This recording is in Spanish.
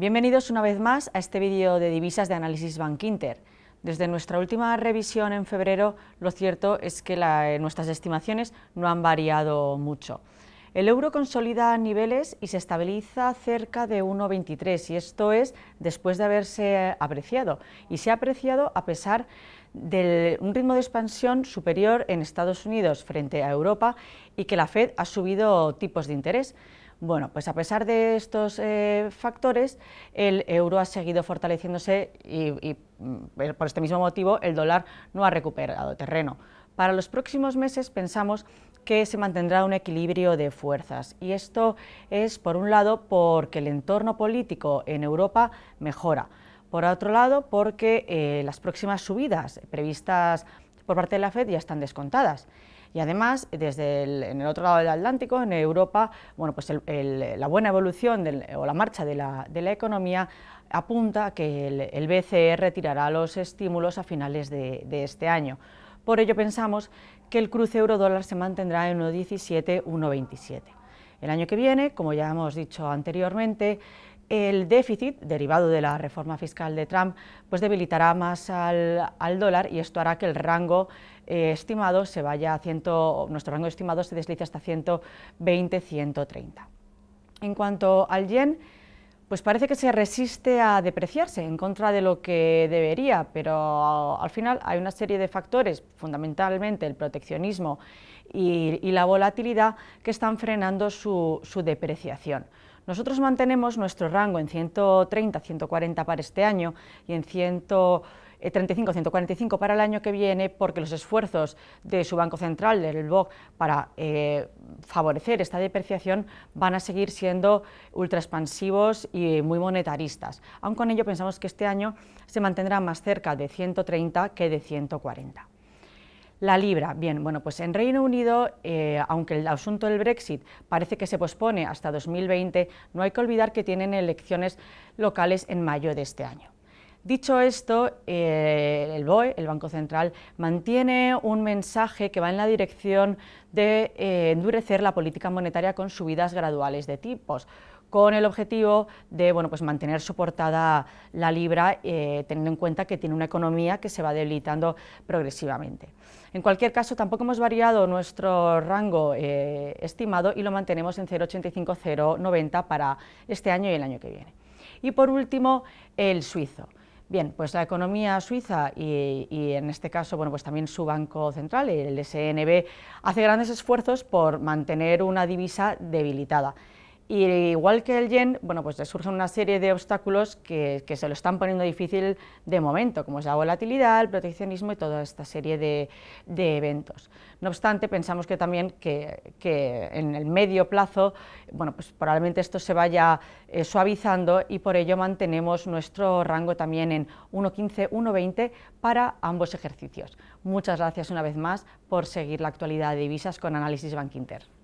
Bienvenidos una vez más a este vídeo de divisas de análisis Bankinter. Desde nuestra última revisión en febrero, lo cierto es que eh, nuestras estimaciones no han variado mucho. El euro consolida niveles y se estabiliza cerca de 1,23 y esto es después de haberse apreciado y se ha apreciado a pesar de un ritmo de expansión superior en Estados Unidos frente a Europa y que la Fed ha subido tipos de interés. Bueno, pues a pesar de estos eh, factores, el euro ha seguido fortaleciéndose y, mm, eh, por este mismo motivo el dólar no ha recuperado terreno. Para los próximos meses pensamos que se mantendrá un equilibrio de fuerzas y esto es por un lado porque el entorno político en Europa mejora, por otro lado porque eh, las próximas subidas previstas por parte de la FED ya están descontadas. Y además, desde el, en el otro lado del Atlántico, en Europa, bueno, pues la buena evolución o la marcha de la, economía apunta a que el, BCE retirará los estímulos a finales de, de este año. Por ello pensamos que el cruce euro-dólar se mantendrá en 1,17-1,27. El año que viene, como ya hemos dicho anteriormente, el déficit, derivado de la reforma fiscal de Trump, pues debilitará más al, dólar y esto hará que el rango eh, estimado se vaya a nuestro rango estimado se deslice hasta 120-130. En cuanto al yen, pues parece que se resiste a depreciarse en contra de lo que debería, pero al final hay una serie de factores, fundamentalmente el proteccionismo y, la volatilidad, que están frenando su, depreciación. Nosotros mantenemos nuestro rango en 130-140 para este año y en 135 145 para el año que viene, porque los esfuerzos de su Banco Central, del BOC, para eh, favorecer esta depreciación van a seguir siendo ultraexpansivos y muy monetaristas. Aun con ello, pensamos que este año se mantendrá más cerca de 130 que de 140. La libra, bien, bueno, pues en Reino Unido, eh, aunque el asunto del Brexit parece que se pospone hasta 2020, no hay que olvidar que tienen elecciones locales en mayo de este año. Dicho esto, eh, el BOE, el Banco Central, mantiene un mensaje que va en la dirección de eh, endurecer la política monetaria con subidas graduales de tipos con el objetivo de pues mantener soportada la libra, eh, teniendo en cuenta que tiene una economía que se va debilitando progresivamente. En cualquier caso, tampoco hemos variado nuestro rango estimado y lo mantenemos en 0,85-0,90 para este año y el año que viene. Y por último, el suizo. Bien, pues la economía suiza y, en este caso, bueno, pues también su banco central, el SNB, hace grandes esfuerzos por mantener una divisa debilitada. Y igual que el yen, bueno, pues surgen una serie de obstáculos que, se lo están poniendo difícil de momento, como es la volatilidad, el proteccionismo y toda esta serie de, eventos. No obstante, pensamos que también que, en el medio plazo, bueno, pues probablemente esto se vaya eh, suavizando y por ello mantenemos nuestro rango también en 1.15, 1.20 para ambos ejercicios. Muchas gracias una vez más por seguir la actualidad de divisas con Análisis Bank Inter.